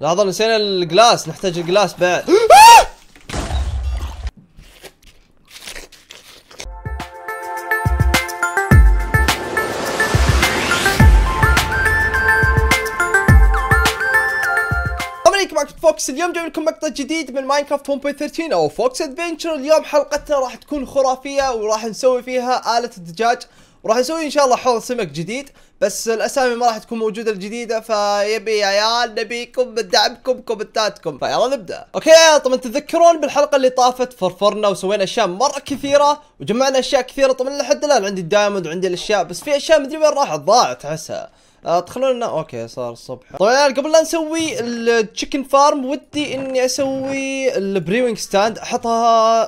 لحظة نسينا الجلاس نحتاج الجلاس بعد فوكس اليوم جايب لكم مقطع جديد من ماينكرافت 1.13 او فوكس ادفنتشر اليوم حلقتنا راح تكون خرافيه وراح نسوي فيها اله الدجاج وراح نسوي ان شاء الله حوض سمك جديد بس الاسامي ما راح تكون موجوده الجديده فيبي يا عيال نبيكم بدعمكم كومنتاتكم فيلا نبدا اوكي يا طبعا تتذكرون بالحلقه اللي طافت فرفرنا وسوينا اشياء مره كثيره وجمعنا اشياء كثيره طبعا لحد الان عندي الدايموند وعندي الاشياء بس في اشياء مدري وين راحت ضاعت احسها ادخلونا آه، اوكي صار الصبح طبعا قبل لا نسوي التشيكن فارم ودي اني اسوي البريوينج ستاند احطها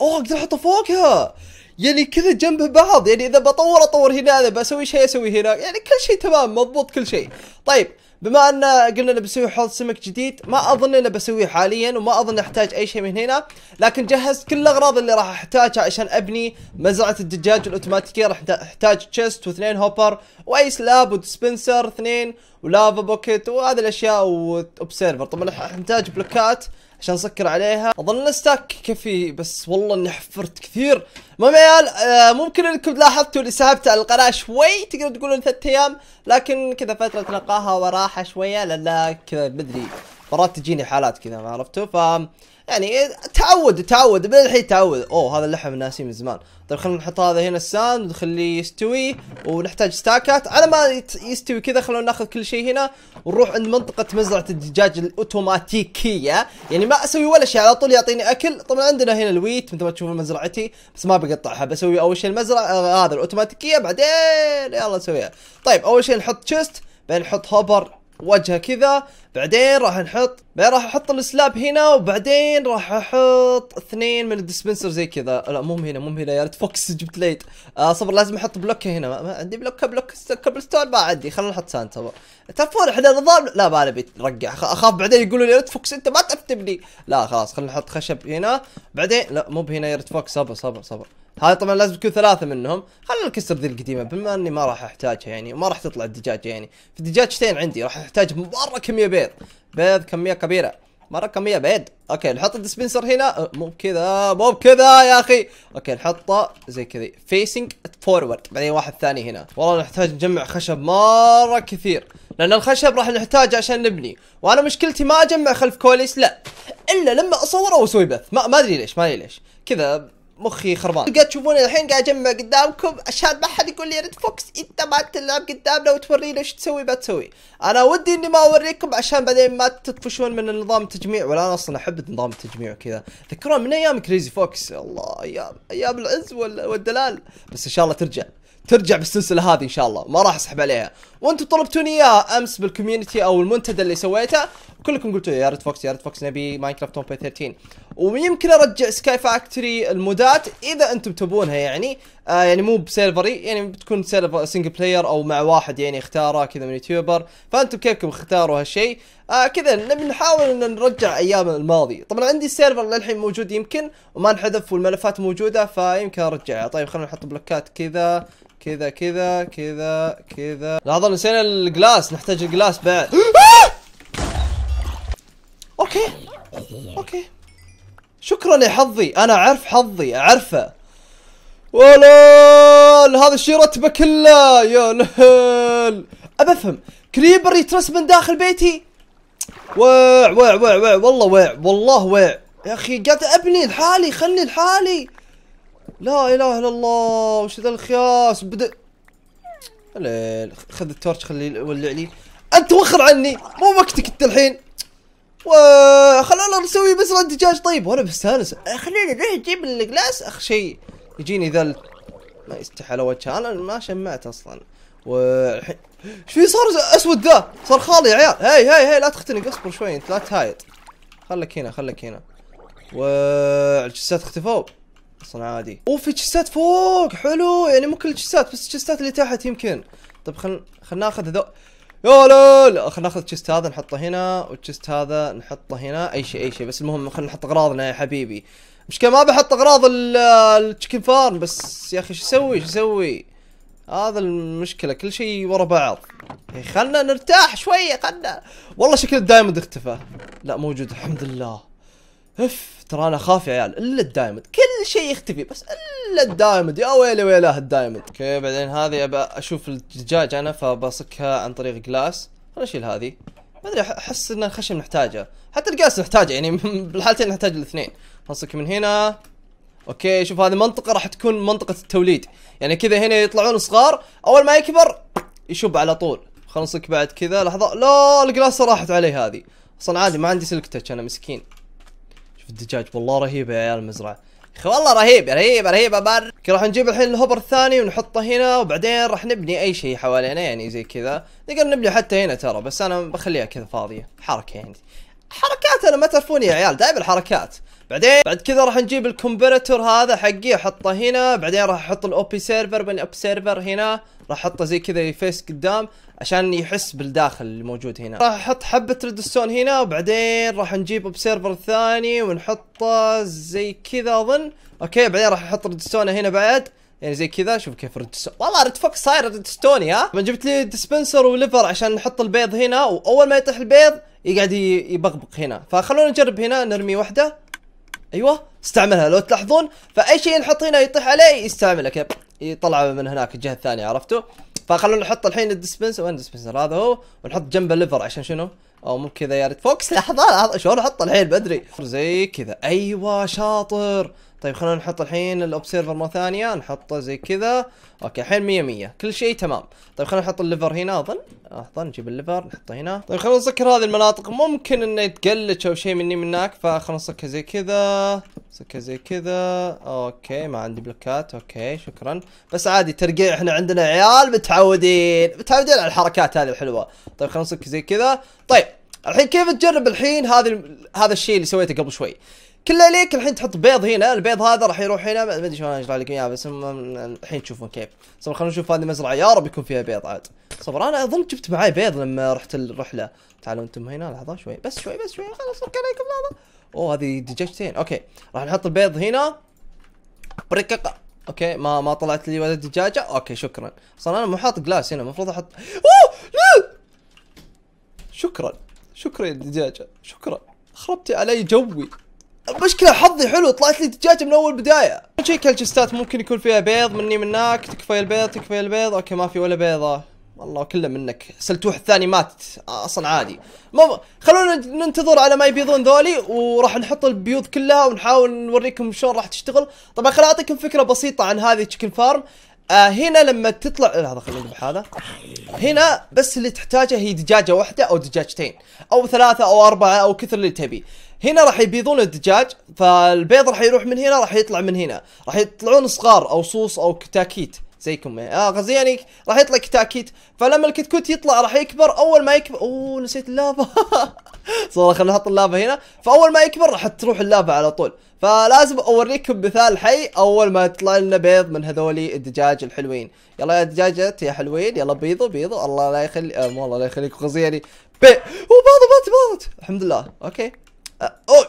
اوه اقدر احطها فوقها يعني كذا جنب بعض يعني اذا بطور اطور هنا اذا بسوي شيء اسوي هنا يعني كل شيء تمام مضبوط كل شيء طيب بما ان قلنا انا بسوي حوض سمك جديد ما اظن اني بسويه حاليا وما اظن احتاج اي شيء من هنا لكن جهزت كل الاغراض اللي راح احتاجها عشان ابني مزرعه الدجاج الاوتوماتيكيه راح احتاج تشيست واثنين هوبر واي سلاب ودسبنسر اثنين ولافا بوكيت وهذه الاشياء واوبسيرفر طبعا راح احتاج بلوكات عشان اسكر عليها اظن ستاك كفي بس والله اني حفرت كثير المهم يا عيال آه، ممكن انكم لاحظتوا اللي سحبت على القناه شوي تقدروا تقولون ثلاث ايام لكن كذا فتره نقاها وراحه شويه لان كذا بدري مرات تجيني حالات كذا ما عرفتوا ف يعني إيه، تعود تعود من الحين تعود اوه هذا اللحم ناسيه من زمان طيب خلينا نحط هذا هنا الساند ونخليه يستوي ونحتاج ستاكات على ما يستوي كذا خلونا ناخذ كل شيء هنا ونروح عند منطقه مزرعه الدجاج الاوتوماتيكيه يعني ما اسوي ولا شيء على طول يعطيني اكل طبعا عندنا هنا الويت مثل ما تشوفون مزرعتي بس ما بقطعها بسوي اول شيء المزرعه آه هذا الاوتوماتيكيه بعدين يلا نسويها طيب اول شيء نحط تشست بعدين نحط هوبر وجهه كذا بعدين راح نحط بعدين راح احط السلاب هنا وبعدين راح احط اثنين من الدسبنسر زي كذا لا مو هنا مو هنا يا ريت فوكس جبت ليت آه صبر لازم احط بلوك هنا ما, عندي بلوك بلوك كبل ستون ما عندي خلينا نحط سانتا تعرفون احنا نظام لا ما نبي نرجع اخاف بعدين يقولوا لي يا ريت فوكس انت ما تعرف تبني لا خلاص خلينا نحط خشب هنا بعدين لا مو هنا يا ريت فوكس صبر صبر صبر هاي طبعا لازم تكون ثلاثه منهم خلينا نكسر ذي القديمه بما اني ما راح احتاجها يعني وما راح تطلع الدجاجه يعني في دجاجتين عندي راح احتاج مره كميه بيض بيض كميه كبيره مره كميه بيض اوكي نحط الدسبنسر هنا أه، مو بكذا مو بكذا يا اخي اوكي نحطه زي كذا فيسنج فورورد بعدين واحد ثاني هنا والله نحتاج نجمع خشب مره كثير لان الخشب راح نحتاجه عشان نبني وانا مشكلتي ما اجمع خلف كواليس لا الا لما اصوره واسوي بث ما ادري ليش ما ادري ليش كذا مخي خربان قاعد تشوفوني الحين قاعد اجمع قدامكم عشان ما حد يقول لي ريد فوكس انت ما تلعب قدامنا وتورينا ايش تسوي ما تسوي انا ودي اني ما اوريكم عشان بعدين ما تطفشون من نظام التجميع ولا انا اصلا احب نظام التجميع وكذا تذكرون من ايام كريزي فوكس الله ايام ايام العز والدلال بس ان شاء الله ترجع ترجع بالسلسله هذه ان شاء الله ما راح اسحب عليها وانتم طلبتوني اياها امس بالكوميونتي او المنتدى اللي سويته كلكم قلتوا يا ريد فوكس يا ريد فوكس نبي ماينكرافت 1.13 ويمكن ارجع سكاي فاكتوري المودات اذا انتم تبونها يعني آه يعني مو بسيرفري يعني بتكون سيرفر سنجل بلاير او مع واحد يعني اختاره كذا من يوتيوبر فانتم كيفكم اختاروا هالشيء آه كذا نبي نحاول ان نرجع ايام الماضي طبعا عندي السيرفر للحين موجود يمكن وما انحذف والملفات موجوده فيمكن ارجعها طيب خلينا نحط بلوكات كذا كذا كذا كذا كذا لحظه نسينا الجلاس نحتاج الجلاس بعد اوكي اوكي شكرا يا حظي انا اعرف حظي اعرفه ولال هذا الشيء رتبه كله يا لهل ابى افهم كريبر يترس من داخل بيتي وع وع وع وع والله وع والله وع يا اخي قاعد ابني لحالي خلي لحالي لا اله الا الله وش ذا الخياس بدا خذ التورش خليه ولع لي انت وخر عني مو وقتك انت الحين وخلونا نسوي رد دجاج طيب وانا بستانس آه، خلينا نروح نجيب الجلاس اخ شيء يجيني ذا ما يستحي على وجهه انا ما شمعت اصلا والحين ايش في صار اسود ذا صار خالي يا عيال هاي هاي هاي لا تختنق اصبر شوي انت لا تهايط خلك هنا خلك هنا والجسات اختفوا اصلا عادي وفي جسات فوق حلو يعني مو كل الجسات بس الجسات اللي تحت يمكن طيب خل خلنا ناخذ هذول يا لول خلينا ناخذ تشست هذا نحطه هنا والتشست هذا نحطه هنا اي شيء اي شيء بس المهم خلينا نحط اغراضنا يا حبيبي مش ما بحط اغراض التشيكن فارم بس يا اخي شو اسوي شو اسوي هذا المشكلة كل شيء ورا بعض خلنا نرتاح شوية خلنا والله شكل الدايموند اختفى لا موجود الحمد لله اف ترى انا خاف يا عيال الا الدايموند كل شيء يختفي بس الا الدايموند يا ويلي ويلاه الدايموند اوكي بعدين هذه ابى اشوف الدجاج انا فبصكها عن طريق جلاس خلنا نشيل هذه ما ادري احس ان الخشب نحتاجه حتى الجلاس نحتاجه يعني بالحالتين نحتاج الاثنين نصك من هنا اوكي شوف هذه منطقه راح تكون منطقه التوليد يعني كذا هنا يطلعون صغار اول ما يكبر يشب على طول خلصك بعد كذا لحظه لا الجلاس راحت علي هذه اصلا عادي ما عندي سلك تتش انا مسكين شوف الدجاج والله رهيبه يا عيال المزرعه يا اخي والله رهيب رهيب رهيب ابر راح نجيب الحين الهوبر الثاني ونحطه هنا وبعدين راح نبني اي شيء حوالينا يعني زي كذا نقدر نبني حتى هنا ترى بس انا بخليها كذا فاضيه حركه يعني حركات انا ما تعرفوني يا عيال دائما الحركات بعدين بعد كذا راح نجيب الكمبيرتور هذا حقي احطه هنا بعدين راح احط الاوبي سيرفر من اب سيرفر هنا راح احطه زي كذا يفيس قدام عشان يحس بالداخل الموجود هنا راح احط حبه ريدستون هنا وبعدين راح نجيب سيرفر ثاني ونحطه زي كذا اظن اوكي بعدين راح احط ريدستون هنا بعد يعني زي كذا شوف كيف ستون والله ريد فوكس صاير ستوني ها لما جبت لي ديسبنسر وليفر عشان نحط البيض هنا واول ما يطيح البيض يقعد يبغبق هنا فخلونا نجرب هنا نرمي واحده ايوه استعملها لو تلاحظون فاي شيء نحط هنا يطيح عليه يستعمله كذا يطلعه من هناك الجهه الثانيه عرفتوا؟ فخلونا نحط الحين الدسبنسر وين الدسبنسر هذا هو ونحط جنبه ليفر عشان شنو؟ او مو كذا يا ريت فوكس لحظه لحظه شلون احط الحين بدري زي كذا ايوه شاطر طيب خلونا نحط الحين الاوبسيرفر مره ثانيه نحطه زي كذا اوكي الحين 100 100 كل شيء تمام طيب خلونا نحط الليفر هنا اظن اظن نجيب الليفر نحطه هنا طيب خلونا نسكر هذه المناطق ممكن انه يتقلش او شيء مني من هناك فخلونا نسكر زي كذا نسكر زي كذا اوكي ما عندي بلوكات اوكي شكرا بس عادي ترقيع احنا عندنا عيال متعودين متعودين على الحركات هذه الحلوه طيب خلونا نسكر زي كذا طيب الحين كيف تجرب الحين هذه هذا الشيء اللي سويته قبل شوي كله ليك الحين تحط بيض هنا البيض هذا راح يروح هنا ما ادري شلون اجرى لكم اياه بس الحين تشوفون كيف صبر خلونا نشوف هذه مزرعه يا رب يكون فيها بيض عاد صبر انا اظن جبت معي بيض لما رحت الرحله تعالوا انتم هنا لحظه شوي بس شوي بس شوي خلاص اوكي عليكم لحظه اوه هذه دجاجتين اوكي راح نحط البيض هنا بريكق اوكي ما ما طلعت لي ولا دجاجه اوكي شكرا اصلا انا مو حاط جلاس هنا المفروض احط اوه لا شكرا شكرا يا دجاجه شكرا خربتي علي جوي مشكلة حظي حلو طلعت لي دجاجة من اول بداية اول شيء كالجستات ممكن يكون فيها بيض مني منك تكفي البيض تكفي البيض اوكي ما في ولا بيضة والله كله منك سلتوح الثاني مات اصلا عادي ما خلونا ننتظر على ما يبيضون ذولي وراح نحط البيوض كلها ونحاول نوريكم شلون راح تشتغل طبعا خليني اعطيكم فكره بسيطه عن هذه تشيكن فارم آه هنا لما تطلع إيه، لحظه خلينا نذبح هذا هنا بس اللي تحتاجه هي دجاجه واحده او دجاجتين او ثلاثه او اربعه او كثر اللي تبي هنا راح يبيضون الدجاج فالبيض راح يروح من هنا راح يطلع من هنا راح يطلعون صغار او صوص او كتاكيت زيكم اه قصدي يعني راح يطلع كتاكيت فلما الكتكوت يطلع راح يكبر اول ما يكبر اوه نسيت اللافا صراحه خلينا نحط اللافا هنا فاول ما يكبر راح تروح اللافا على طول فلازم اوريكم مثال حي اول ما يطلع لنا بيض من هذولي الدجاج الحلوين يلا يا دجاجات يا حلوين يلا بيضوا بيضوا الله لا يخلي آه والله لا يخليك قصدي يعني بي اوه بيض بيض بيض الحمد لله اوكي آه، اوه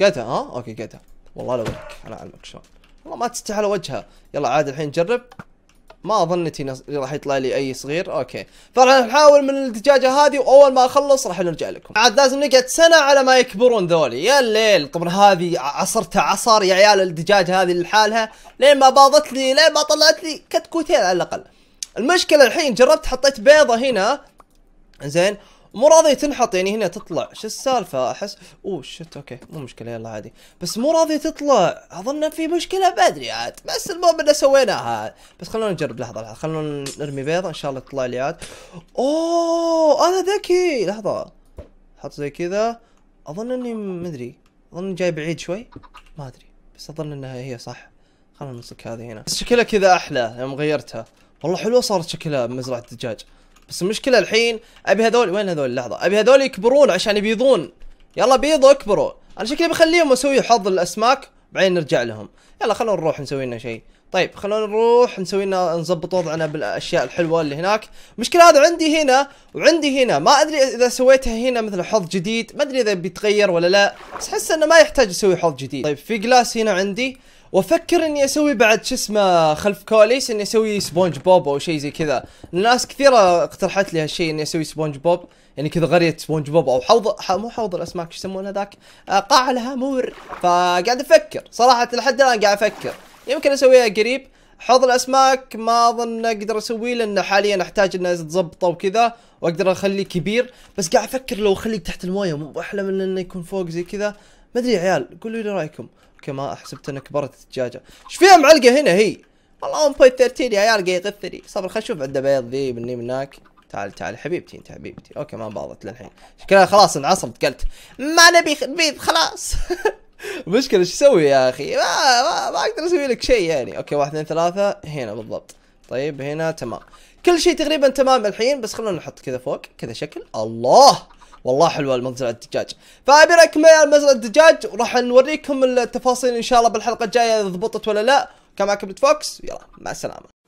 قتها ها اوكي قتها والله لو انا اعلمك شلون والله ما تستحي على وجهها يلا عاد الحين نجرب ما ظنتي نص... راح يطلع لي اي صغير اوكي فراح نحاول من الدجاجه هذه واول ما اخلص راح نرجع لكم عاد لازم نقعد سنه على ما يكبرون ذولي يا الليل طبعا هذه عصرتها عصار يا عيال الدجاجه هذه لحالها لين ما باضت لي لين ما طلعت لي كتكوتين على الاقل المشكله الحين جربت حطيت بيضه هنا زين مو راضية تنحط يعني هنا تطلع شو السالفة احس اوه شت اوكي مو مشكلة يلا عادي بس مو راضية تطلع اظن في مشكلة بدري عاد بس المهم انه سويناها بس خلونا نجرب لحظة لحظة خلونا نرمي بيضة ان شاء الله تطلع لي عاد اوه انا ذكي لحظة حط زي كذا اظن اني مدري اظن جاي بعيد شوي ما ادري بس اظن انها هي صح خلونا نمسك هذه هنا بس شكلها كذا احلى يوم غيرتها والله حلوه صارت شكلها مزرعه الدجاج بس المشكله الحين ابي هذول وين هذول لحظه ابي هذول يكبرون عشان يبيضون يلا بيضوا اكبروا انا شكلي بخليهم اسوي حظ الاسماك بعدين نرجع لهم يلا خلونا نروح نسوي لنا شيء طيب خلونا نروح نسوي لنا نظبط وضعنا بالاشياء الحلوه اللي هناك المشكله هذا عندي هنا وعندي هنا ما ادري اذا سويتها هنا مثل حظ جديد ما ادري اذا بيتغير ولا لا بس احس انه ما يحتاج اسوي حظ جديد طيب في جلاس هنا عندي وافكر اني اسوي بعد شو اسمه خلف كواليس اني اسوي سبونج بوب او شيء زي كذا ناس كثيره اقترحت لي هالشيء اني اسوي سبونج بوب يعني كذا غريه سبونج بوب او حوض مو حوض الاسماك شو يسمونه ذاك آه قاع لها مور فقاعد افكر صراحه لحد الان قاعد افكر يمكن اسويها قريب حوض الاسماك ما اظن اقدر اسويه لانه حاليا احتاج انه تظبطه وكذا واقدر اخليه كبير بس قاعد افكر لو اخليه تحت المويه احلى من انه يكون فوق زي كذا ما ادري يا عيال قولوا لي رايكم كما حسبت انها كبرت الدجاجه ايش فيها معلقه هنا هي والله 1.13 يا عيال قاعد يغثني صبر خل اشوف عنده بيض ذي مني من هناك تعال تعال حبيبتي انت حبيبتي اوكي ما باضت للحين شكلها خلاص انعصبت قلت ما نبي بيض خلاص مشكلة ايش اسوي يا اخي ما, ما, ما اقدر اسوي لك شيء يعني اوكي واحد اثنين ثلاثة هنا بالضبط طيب هنا تمام كل شيء تقريبا تمام الحين بس خلونا نحط كذا فوق كذا شكل الله والله حلوه المزرعه الدجاج فابي رايكم يا مزرعه الدجاج وراح نوريكم التفاصيل ان شاء الله بالحلقه الجايه اذا ضبطت ولا لا كان معكم فوكس يلا مع السلامه